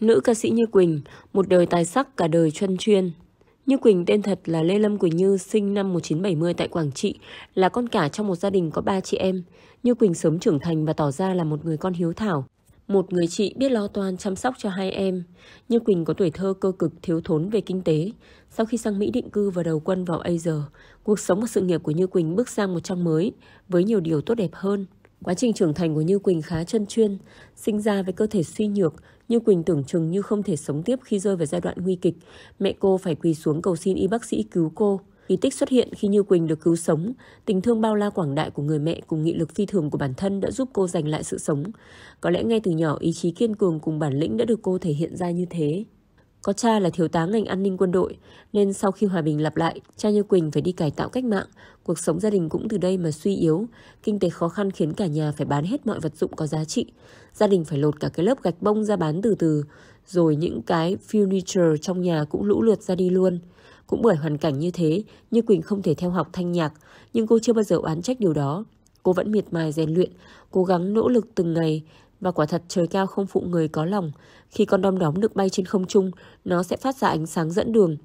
Nữ ca sĩ Như Quỳnh, một đời tài sắc cả đời chuyên chuyên. Như Quỳnh tên thật là Lê Lâm Quỳnh Như, sinh năm 1970 tại Quảng Trị, là con cả trong một gia đình có ba chị em. Như Quỳnh sớm trưởng thành và tỏ ra là một người con hiếu thảo. Một người chị biết lo toan chăm sóc cho hai em. Như Quỳnh có tuổi thơ cơ cực thiếu thốn về kinh tế. Sau khi sang Mỹ định cư và đầu quân vào Asia, cuộc sống và sự nghiệp của Như Quỳnh bước sang một trang mới với nhiều điều tốt đẹp hơn. Quá trình trưởng thành của Như Quỳnh khá chân chuyên, sinh ra với cơ thể suy nhược, Như Quỳnh tưởng chừng như không thể sống tiếp khi rơi vào giai đoạn nguy kịch. Mẹ cô phải quỳ xuống cầu xin y bác sĩ cứu cô. Kỳ tích xuất hiện khi Như Quỳnh được cứu sống, tình thương bao la quảng đại của người mẹ cùng nghị lực phi thường của bản thân đã giúp cô giành lại sự sống. Có lẽ ngay từ nhỏ ý chí kiên cường cùng bản lĩnh đã được cô thể hiện ra như thế. Có cha là thiếu tá ngành an ninh quân đội, nên sau khi hòa bình lặp lại, cha Như Quỳnh phải đi cải tạo cách mạng, cuộc sống gia đình cũng từ đây mà suy yếu, kinh tế khó khăn khiến cả nhà phải bán hết mọi vật dụng có giá trị. Gia đình phải lột cả cái lớp gạch bông ra bán từ từ, rồi những cái furniture trong nhà cũng lũ lượt ra đi luôn. Cũng bởi hoàn cảnh như thế, Như Quỳnh không thể theo học thanh nhạc, nhưng cô chưa bao giờ oán trách điều đó. Cô vẫn miệt mài rèn luyện, cố gắng nỗ lực từng ngày và quả thật trời cao không phụ người có lòng, khi con đom đóm được bay trên không trung, nó sẽ phát ra ánh sáng dẫn đường.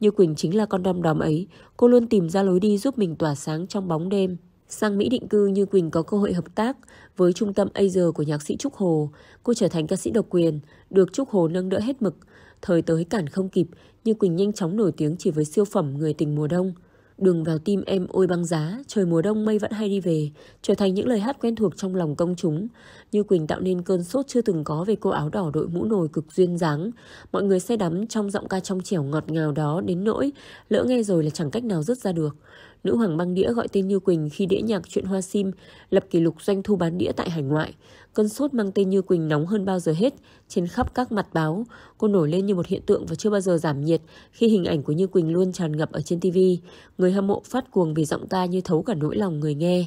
Như Quỳnh chính là con đom đóm ấy, cô luôn tìm ra lối đi giúp mình tỏa sáng trong bóng đêm. Sang Mỹ định cư Như Quỳnh có cơ hội hợp tác với trung tâm Asia của nhạc sĩ Trúc Hồ. Cô trở thành ca sĩ độc quyền, được Trúc Hồ nâng đỡ hết mực. Thời tới cản không kịp, Như Quỳnh nhanh chóng nổi tiếng chỉ với siêu phẩm Người tình mùa đông. Đường vào tim em ôi băng giá, trời mùa đông mây vẫn hay đi về, trở thành những lời hát quen thuộc trong lòng công chúng. Như Quỳnh tạo nên cơn sốt chưa từng có về cô áo đỏ đội mũ nồi cực duyên dáng. Mọi người say đắm trong giọng ca trong trẻo ngọt ngào đó đến nỗi, lỡ nghe rồi là chẳng cách nào dứt ra được. Nữ hoàng băng đĩa gọi tên Như Quỳnh khi đĩa nhạc chuyện Hoa Sim lập kỷ lục doanh thu bán đĩa tại hải ngoại. Cơn sốt mang tên Như Quỳnh nóng hơn bao giờ hết trên khắp các mặt báo. Cô nổi lên như một hiện tượng và chưa bao giờ giảm nhiệt khi hình ảnh của Như Quỳnh luôn tràn ngập ở trên TV. Người hâm mộ phát cuồng vì giọng ca như thấu cả nỗi lòng người nghe.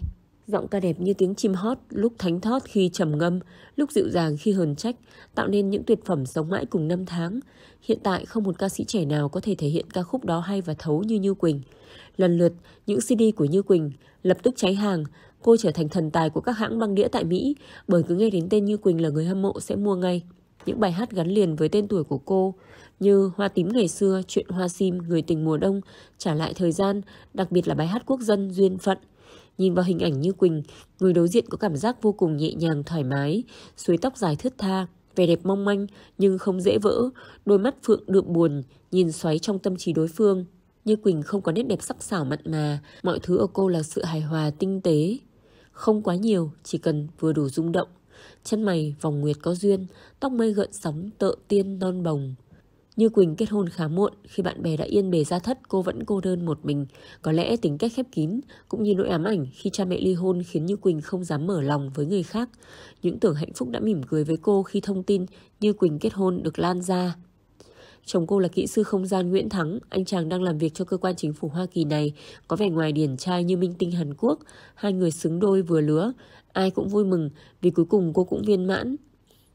Giọng ca đẹp như tiếng chim hót, lúc thánh thót khi trầm ngâm, lúc dịu dàng khi hờn trách, tạo nên những tuyệt phẩm sống mãi cùng năm tháng. Hiện tại không một ca sĩ trẻ nào có thể thể hiện ca khúc đó hay và thấu như Như Quỳnh. Lần lượt, những CD của Như Quỳnh lập tức cháy hàng, cô trở thành thần tài của các hãng băng đĩa tại Mỹ bởi cứ nghe đến tên Như Quỳnh là người hâm mộ sẽ mua ngay. Những bài hát gắn liền với tên tuổi của cô như Hoa tím ngày xưa, Chuyện hoa sim, Người tình mùa đông, Trả lại thời gian, đặc biệt là bài hát quốc dân Duyên phận. Nhìn vào hình ảnh Như Quỳnh, người đối diện có cảm giác vô cùng nhẹ nhàng, thoải mái, suối tóc dài thướt tha, vẻ đẹp mong manh nhưng không dễ vỡ, đôi mắt phượng đượm buồn, nhìn xoáy trong tâm trí đối phương. Như Quỳnh không có nét đẹp sắc sảo mặn mà, mọi thứ ở cô là sự hài hòa, tinh tế, không quá nhiều, chỉ cần vừa đủ rung động. Chân mày vòng nguyệt có duyên, tóc mây gợn sóng tợ tiên non bồng. Như Quỳnh kết hôn khá muộn, khi bạn bè đã yên bề ra thất, cô vẫn cô đơn một mình. Có lẽ tính cách khép kín, cũng như nỗi ám ảnh khi cha mẹ ly hôn khiến Như Quỳnh không dám mở lòng với người khác. Những tưởng hạnh phúc đã mỉm cười với cô khi thông tin Như Quỳnh kết hôn được lan ra. Chồng cô là kỹ sư không gian Nguyễn Thắng, anh chàng đang làm việc cho cơ quan chính phủ Hoa Kỳ này, có vẻ ngoài điển trai như minh tinh Hàn Quốc, hai người xứng đôi vừa lứa, ai cũng vui mừng vì cuối cùng cô cũng viên mãn.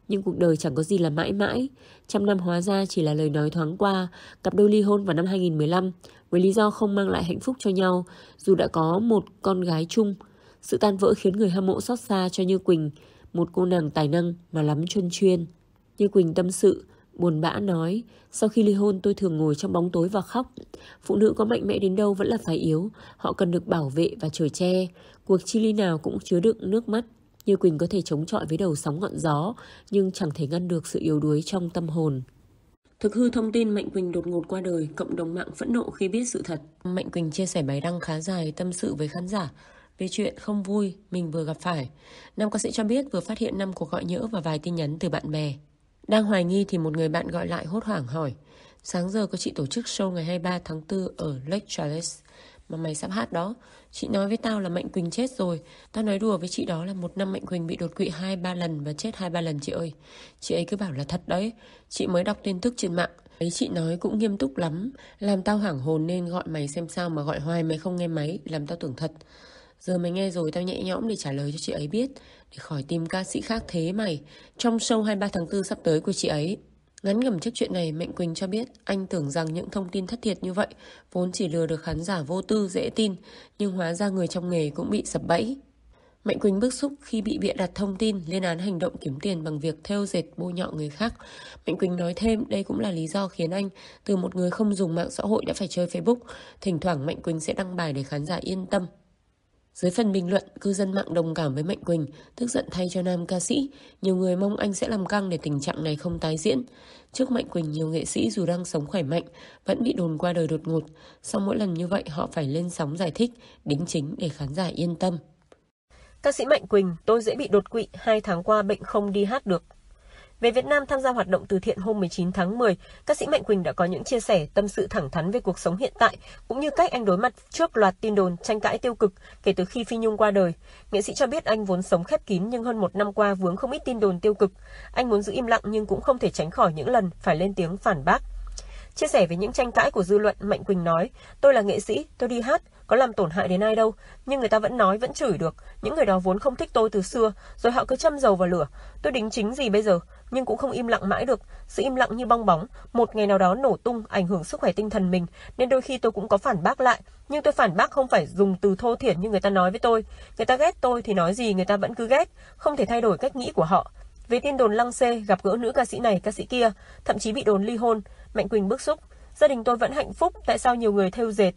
Nhưng cuộc đời chẳng có gì là mãi mãi, trăm năm hóa ra chỉ là lời nói thoáng qua, cặp đôi ly hôn vào năm 2015 với lý do không mang lại hạnh phúc cho nhau, dù đã có một con gái chung. Sự tan vỡ khiến người hâm mộ xót xa cho Như Quỳnh, một cô nàng tài năng mà lắm chuyên chuyên. Như Quỳnh tâm sự, Buồn bã nói, sau khi ly hôn tôi thường ngồi trong bóng tối và khóc. Phụ nữ có mạnh mẽ đến đâu vẫn là phải yếu, họ cần được bảo vệ và trời che. Cuộc chi ly nào cũng chứa đựng nước mắt. Như Quỳnh có thể chống chọi với đầu sóng ngọn gió, nhưng chẳng thể ngăn được sự yếu đuối trong tâm hồn. Thực hư thông tin Mạnh Quỳnh đột ngột qua đời, cộng đồng mạng phẫn nộ khi biết sự thật. Mạnh Quỳnh chia sẻ bài đăng khá dài tâm sự với khán giả về chuyện không vui mình vừa gặp phải. Nam ca sĩ cho biết vừa phát hiện năm cuộc gọi nhỡ và vài tin nhắn từ bạn bè. Đang hoài nghi thì một người bạn gọi lại hốt hoảng hỏi Sáng giờ có chị tổ chức show ngày 23 tháng 4 ở Lake Charles mà mày sắp hát đó. Chị nói với tao là Mạnh Quỳnh chết rồi. Tao nói đùa với chị đó là một năm Mạnh Quỳnh bị đột quỵ hai ba lần và chết hai ba lần chị ơi. Chị ấy cứ bảo là thật đấy. Chị mới đọc tin tức trên mạng. Ấy chị nói cũng nghiêm túc lắm. Làm tao hoảng hồn nên gọi mày xem sao mà gọi hoài mày không nghe máy. Làm tao tưởng thật. Giờ mày nghe rồi tao nhẹ nhõm để trả lời cho chị ấy biết Để khỏi tìm ca sĩ khác thế mày Trong show 23 tháng 4 sắp tới của chị ấy Ngắn ngầm trước chuyện này Mạnh Quỳnh cho biết Anh tưởng rằng những thông tin thất thiệt như vậy Vốn chỉ lừa được khán giả vô tư dễ tin Nhưng hóa ra người trong nghề cũng bị sập bẫy Mạnh Quỳnh bức xúc khi bị bịa đặt thông tin lên án hành động kiếm tiền bằng việc theo dệt bôi nhọ người khác. Mạnh Quỳnh nói thêm đây cũng là lý do khiến anh từ một người không dùng mạng xã hội đã phải chơi Facebook. Thỉnh thoảng Mạnh Quỳnh sẽ đăng bài để khán giả yên tâm. Dưới phần bình luận, cư dân mạng đồng cảm với Mạnh Quỳnh, tức giận thay cho nam ca sĩ. Nhiều người mong anh sẽ làm căng để tình trạng này không tái diễn. Trước Mạnh Quỳnh, nhiều nghệ sĩ dù đang sống khỏe mạnh, vẫn bị đồn qua đời đột ngột. Sau mỗi lần như vậy, họ phải lên sóng giải thích, đính chính để khán giả yên tâm. Ca sĩ Mạnh Quỳnh, tôi dễ bị đột quỵ, hai tháng qua bệnh không đi hát được, về Việt Nam tham gia hoạt động từ thiện hôm 19 tháng 10, ca sĩ Mạnh Quỳnh đã có những chia sẻ tâm sự thẳng thắn về cuộc sống hiện tại, cũng như cách anh đối mặt trước loạt tin đồn tranh cãi tiêu cực kể từ khi Phi Nhung qua đời. Nghệ sĩ cho biết anh vốn sống khép kín nhưng hơn một năm qua vướng không ít tin đồn tiêu cực. Anh muốn giữ im lặng nhưng cũng không thể tránh khỏi những lần phải lên tiếng phản bác Chia sẻ về những tranh cãi của dư luận, Mạnh Quỳnh nói, tôi là nghệ sĩ, tôi đi hát, có làm tổn hại đến ai đâu, nhưng người ta vẫn nói, vẫn chửi được. Những người đó vốn không thích tôi từ xưa, rồi họ cứ châm dầu vào lửa. Tôi đính chính gì bây giờ, nhưng cũng không im lặng mãi được. Sự im lặng như bong bóng, một ngày nào đó nổ tung, ảnh hưởng sức khỏe tinh thần mình, nên đôi khi tôi cũng có phản bác lại. Nhưng tôi phản bác không phải dùng từ thô thiển như người ta nói với tôi. Người ta ghét tôi thì nói gì người ta vẫn cứ ghét, không thể thay đổi cách nghĩ của họ. Vì tin đồn lăng xê gặp gỡ nữ ca sĩ này ca sĩ kia, thậm chí bị đồn ly hôn, Mạnh Quỳnh bức xúc. Gia đình tôi vẫn hạnh phúc, tại sao nhiều người theo dệt?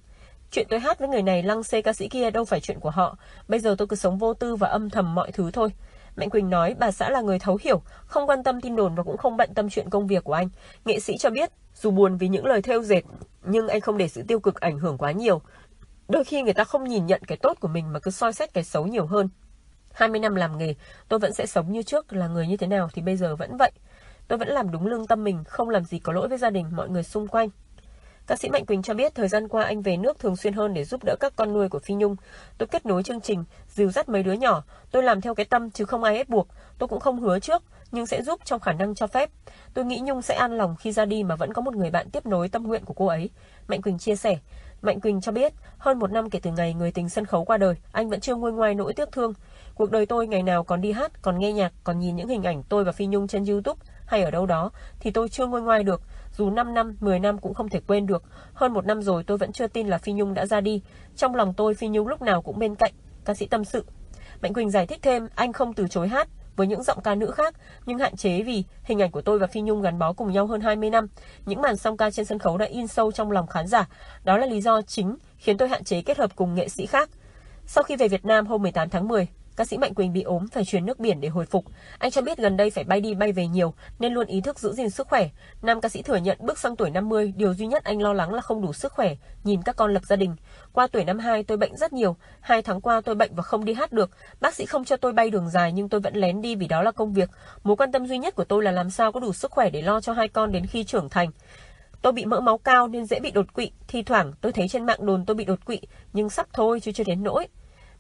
Chuyện tôi hát với người này lăng xê ca sĩ kia đâu phải chuyện của họ. Bây giờ tôi cứ sống vô tư và âm thầm mọi thứ thôi. Mạnh Quỳnh nói bà xã là người thấu hiểu, không quan tâm tin đồn và cũng không bận tâm chuyện công việc của anh. Nghệ sĩ cho biết, dù buồn vì những lời theo dệt, nhưng anh không để sự tiêu cực ảnh hưởng quá nhiều. Đôi khi người ta không nhìn nhận cái tốt của mình mà cứ soi xét cái xấu nhiều hơn. 20 năm làm nghề, tôi vẫn sẽ sống như trước là người như thế nào thì bây giờ vẫn vậy. Tôi vẫn làm đúng lương tâm mình, không làm gì có lỗi với gia đình, mọi người xung quanh. Ca sĩ Mạnh Quỳnh cho biết thời gian qua anh về nước thường xuyên hơn để giúp đỡ các con nuôi của Phi Nhung. Tôi kết nối chương trình, dìu dắt mấy đứa nhỏ. Tôi làm theo cái tâm chứ không ai ép buộc. Tôi cũng không hứa trước, nhưng sẽ giúp trong khả năng cho phép. Tôi nghĩ Nhung sẽ an lòng khi ra đi mà vẫn có một người bạn tiếp nối tâm nguyện của cô ấy. Mạnh Quỳnh chia sẻ, Mạnh Quỳnh cho biết, hơn một năm kể từ ngày người tình sân khấu qua đời, anh vẫn chưa nguôi ngoai nỗi tiếc thương. Cuộc đời tôi ngày nào còn đi hát, còn nghe nhạc, còn nhìn những hình ảnh tôi và Phi Nhung trên YouTube hay ở đâu đó, thì tôi chưa nguôi ngoai được. Dù 5 năm, 10 năm cũng không thể quên được. Hơn một năm rồi tôi vẫn chưa tin là Phi Nhung đã ra đi. Trong lòng tôi Phi Nhung lúc nào cũng bên cạnh. Ca sĩ tâm sự. Mạnh Quỳnh giải thích thêm, anh không từ chối hát, với những giọng ca nữ khác, nhưng hạn chế vì hình ảnh của tôi và Phi Nhung gắn bó cùng nhau hơn 20 năm. Những màn song ca trên sân khấu đã in sâu trong lòng khán giả. Đó là lý do chính khiến tôi hạn chế kết hợp cùng nghệ sĩ khác. Sau khi về Việt Nam hôm 18 tháng 10, Ca sĩ Mạnh Quỳnh bị ốm phải chuyển nước biển để hồi phục. Anh cho biết gần đây phải bay đi bay về nhiều nên luôn ý thức giữ gìn sức khỏe. Nam ca sĩ thừa nhận bước sang tuổi 50, điều duy nhất anh lo lắng là không đủ sức khỏe, nhìn các con lập gia đình. Qua tuổi 52 tôi bệnh rất nhiều, hai tháng qua tôi bệnh và không đi hát được. Bác sĩ không cho tôi bay đường dài nhưng tôi vẫn lén đi vì đó là công việc. Mối quan tâm duy nhất của tôi là làm sao có đủ sức khỏe để lo cho hai con đến khi trưởng thành. Tôi bị mỡ máu cao nên dễ bị đột quỵ, thi thoảng tôi thấy trên mạng đồn tôi bị đột quỵ, nhưng sắp thôi chứ chưa đến nỗi.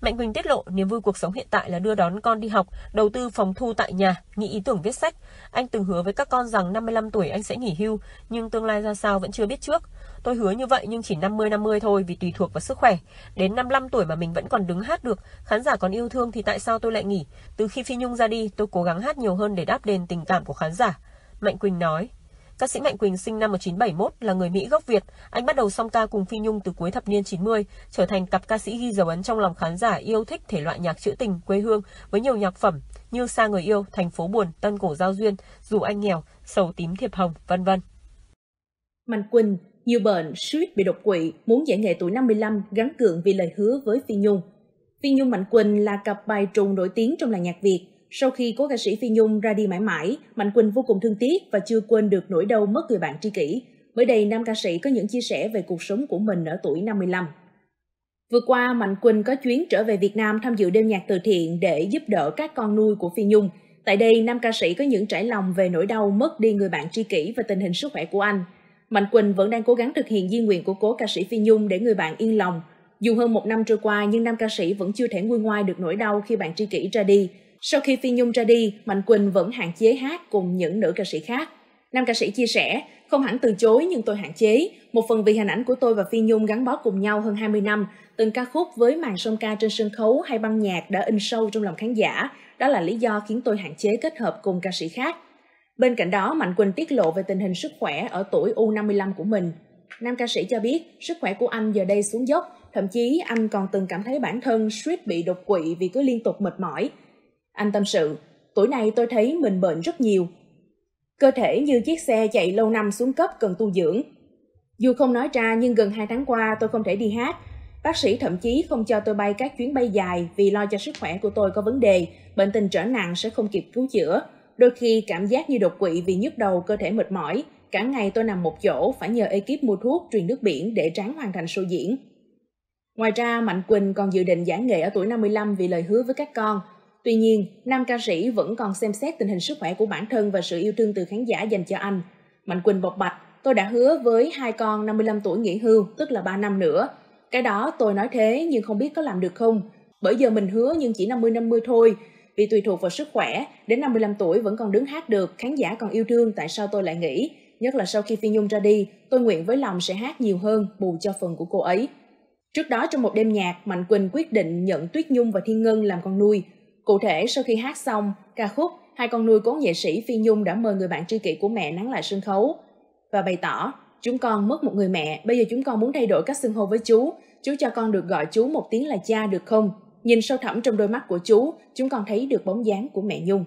Mạnh Quỳnh tiết lộ niềm vui cuộc sống hiện tại là đưa đón con đi học, đầu tư phòng thu tại nhà, nghĩ ý tưởng viết sách. Anh từng hứa với các con rằng 55 tuổi anh sẽ nghỉ hưu, nhưng tương lai ra sao vẫn chưa biết trước. Tôi hứa như vậy nhưng chỉ 50-50 thôi vì tùy thuộc vào sức khỏe. Đến 55 tuổi mà mình vẫn còn đứng hát được, khán giả còn yêu thương thì tại sao tôi lại nghỉ? Từ khi Phi Nhung ra đi, tôi cố gắng hát nhiều hơn để đáp đền tình cảm của khán giả. Mạnh Quỳnh nói. Ca sĩ Mạnh Quỳnh sinh năm 1971 là người Mỹ gốc Việt. Anh bắt đầu song ca cùng Phi Nhung từ cuối thập niên 90, trở thành cặp ca sĩ ghi dấu ấn trong lòng khán giả yêu thích thể loại nhạc trữ tình quê hương với nhiều nhạc phẩm như Xa người yêu, Thành phố buồn, Tân cổ giao duyên, Dù anh nghèo, Sầu tím thiệp hồng, vân vân. Mạnh Quỳnh nhiều bệnh, suýt bị đột quỵ, muốn giải nghệ tuổi 55 gắn gượng vì lời hứa với Phi Nhung. Phi Nhung Mạnh Quỳnh là cặp bài trùng nổi tiếng trong làng nhạc Việt. Sau khi cố ca sĩ Phi Nhung ra đi mãi mãi, Mạnh Quỳnh vô cùng thương tiếc và chưa quên được nỗi đau mất người bạn tri kỷ. Mới đây, nam ca sĩ có những chia sẻ về cuộc sống của mình ở tuổi 55. Vừa qua, Mạnh Quỳnh có chuyến trở về Việt Nam tham dự đêm nhạc từ thiện để giúp đỡ các con nuôi của Phi Nhung. Tại đây, nam ca sĩ có những trải lòng về nỗi đau mất đi người bạn tri kỷ và tình hình sức khỏe của anh. Mạnh Quỳnh vẫn đang cố gắng thực hiện di nguyện của cố ca sĩ Phi Nhung để người bạn yên lòng. Dù hơn một năm trôi qua nhưng nam ca sĩ vẫn chưa thể nguôi ngoai được nỗi đau khi bạn tri kỷ ra đi. Sau khi Phi Nhung ra đi, Mạnh Quỳnh vẫn hạn chế hát cùng những nữ ca sĩ khác. Nam ca sĩ chia sẻ, không hẳn từ chối nhưng tôi hạn chế, một phần vì hình ảnh của tôi và Phi Nhung gắn bó cùng nhau hơn 20 năm, từng ca khúc với màn song ca trên sân khấu hay băng nhạc đã in sâu trong lòng khán giả, đó là lý do khiến tôi hạn chế kết hợp cùng ca sĩ khác. Bên cạnh đó, Mạnh Quỳnh tiết lộ về tình hình sức khỏe ở tuổi U55 của mình. Nam ca sĩ cho biết, sức khỏe của anh giờ đây xuống dốc, thậm chí anh còn từng cảm thấy bản thân suýt bị đột quỵ vì cứ liên tục mệt mỏi. Anh tâm sự, tuổi này tôi thấy mình bệnh rất nhiều. Cơ thể như chiếc xe chạy lâu năm xuống cấp cần tu dưỡng. Dù không nói ra nhưng gần 2 tháng qua tôi không thể đi hát. Bác sĩ thậm chí không cho tôi bay các chuyến bay dài vì lo cho sức khỏe của tôi có vấn đề, bệnh tình trở nặng sẽ không kịp cứu chữa. Đôi khi cảm giác như đột quỵ vì nhức đầu cơ thể mệt mỏi, cả ngày tôi nằm một chỗ phải nhờ ekip mua thuốc truyền nước biển để tráng hoàn thành show diễn. Ngoài ra, Mạnh Quỳnh còn dự định giảng nghệ ở tuổi 55 vì lời hứa với các con – Tuy nhiên, nam ca sĩ vẫn còn xem xét tình hình sức khỏe của bản thân và sự yêu thương từ khán giả dành cho anh. Mạnh Quỳnh bộc bạch, tôi đã hứa với hai con 55 tuổi nghỉ hưu, tức là 3 năm nữa. Cái đó tôi nói thế nhưng không biết có làm được không. Bởi giờ mình hứa nhưng chỉ 50-50 thôi, vì tùy thuộc vào sức khỏe, đến 55 tuổi vẫn còn đứng hát được, khán giả còn yêu thương tại sao tôi lại nghĩ. Nhất là sau khi Phi Nhung ra đi, tôi nguyện với lòng sẽ hát nhiều hơn, bù cho phần của cô ấy. Trước đó trong một đêm nhạc, Mạnh Quỳnh quyết định nhận Tuyết Nhung và Thiên Ngân làm con nuôi, Cụ thể, sau khi hát xong ca khúc, hai con nuôi cố nghệ sĩ Phi Nhung đã mời người bạn tri kỷ của mẹ nắng lại sân khấu và bày tỏ chúng con mất một người mẹ, bây giờ chúng con muốn thay đổi cách xưng hô với chú. Chú cho con được gọi chú một tiếng là cha được không? Nhìn sâu thẳm trong đôi mắt của chú, chúng con thấy được bóng dáng của mẹ Nhung.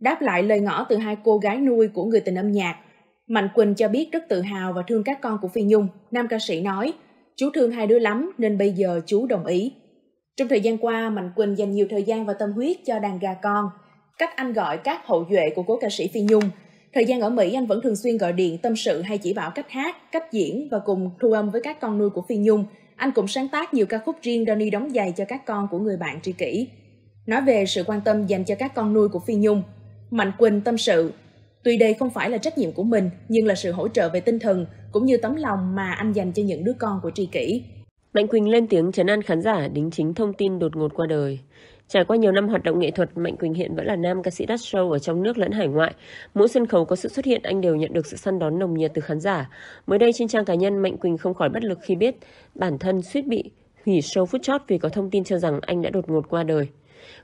Đáp lại lời ngỏ từ hai cô gái nuôi của người tình âm nhạc, Mạnh Quỳnh cho biết rất tự hào và thương các con của Phi Nhung. Nam ca sĩ nói, chú thương hai đứa lắm nên bây giờ chú đồng ý. Trong thời gian qua, Mạnh Quỳnh dành nhiều thời gian và tâm huyết cho đàn gà con, cách anh gọi các hậu duệ của cố ca sĩ Phi Nhung. Thời gian ở Mỹ, anh vẫn thường xuyên gọi điện tâm sự hay chỉ bảo cách hát, cách diễn và cùng thu âm với các con nuôi của Phi Nhung. Anh cũng sáng tác nhiều ca khúc riêng Donny đóng giày cho các con của người bạn tri kỷ. Nói về sự quan tâm dành cho các con nuôi của Phi Nhung, Mạnh Quỳnh tâm sự, tuy đây không phải là trách nhiệm của mình, nhưng là sự hỗ trợ về tinh thần cũng như tấm lòng mà anh dành cho những đứa con của tri kỷ. Mạnh Quỳnh lên tiếng chấn an khán giả đính chính thông tin đột ngột qua đời. Trải qua nhiều năm hoạt động nghệ thuật, Mạnh Quỳnh hiện vẫn là nam ca sĩ đắt show ở trong nước lẫn hải ngoại. Mỗi sân khấu có sự xuất hiện, anh đều nhận được sự săn đón nồng nhiệt từ khán giả. Mới đây trên trang cá nhân, Mạnh Quỳnh không khỏi bất lực khi biết bản thân suýt bị hủy show phút chót vì có thông tin cho rằng anh đã đột ngột qua đời.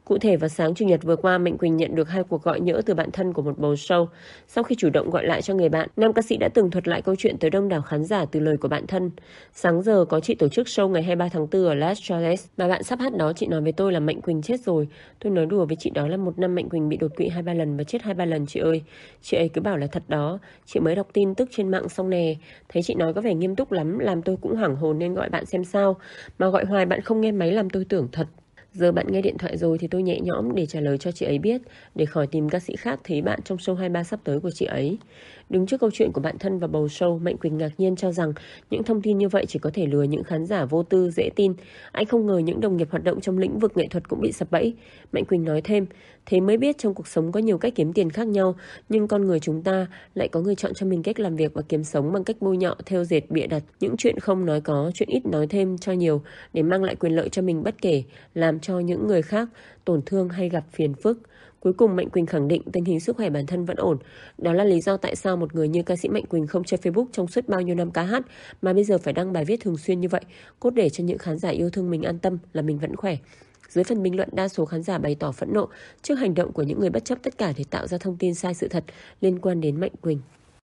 Cụ thể vào sáng Chủ nhật vừa qua, Mạnh Quỳnh nhận được hai cuộc gọi nhỡ từ bạn thân của một bầu show. Sau khi chủ động gọi lại cho người bạn, nam ca sĩ đã từng thuật lại câu chuyện tới đông đảo khán giả từ lời của bạn thân. Sáng giờ có chị tổ chức show ngày 23 tháng 4 ở Las Vegas mà bạn sắp hát đó chị nói với tôi là Mạnh Quỳnh chết rồi. Tôi nói đùa với chị đó là một năm Mạnh Quỳnh bị đột quỵ hai ba lần và chết hai ba lần chị ơi. Chị ấy cứ bảo là thật đó. Chị mới đọc tin tức trên mạng xong nè. Thấy chị nói có vẻ nghiêm túc lắm làm tôi cũng hoảng hồn nên gọi bạn xem sao. Mà gọi hoài bạn không nghe máy làm tôi tưởng thật Giờ bạn nghe điện thoại rồi thì tôi nhẹ nhõm để trả lời cho chị ấy biết, để khỏi tìm ca sĩ khác thấy bạn trong show 23 sắp tới của chị ấy. Đứng trước câu chuyện của bạn thân và bầu show, Mạnh Quỳnh ngạc nhiên cho rằng những thông tin như vậy chỉ có thể lừa những khán giả vô tư, dễ tin. Anh không ngờ những đồng nghiệp hoạt động trong lĩnh vực nghệ thuật cũng bị sập bẫy. Mạnh Quỳnh nói thêm, Thế mới biết trong cuộc sống có nhiều cách kiếm tiền khác nhau, nhưng con người chúng ta lại có người chọn cho mình cách làm việc và kiếm sống bằng cách bôi nhọ, theo dệt, bịa đặt. Những chuyện không nói có, chuyện ít nói thêm cho nhiều để mang lại quyền lợi cho mình bất kể, làm cho những người khác tổn thương hay gặp phiền phức. Cuối cùng Mạnh Quỳnh khẳng định tình hình sức khỏe bản thân vẫn ổn. Đó là lý do tại sao một người như ca sĩ Mạnh Quỳnh không chơi Facebook trong suốt bao nhiêu năm ca hát mà bây giờ phải đăng bài viết thường xuyên như vậy, cốt để cho những khán giả yêu thương mình an tâm là mình vẫn khỏe. Dưới phần bình luận đa số khán giả bày tỏ phẫn nộ trước hành động của những người bất chấp tất cả để tạo ra thông tin sai sự thật liên quan đến Mạnh Quỳnh.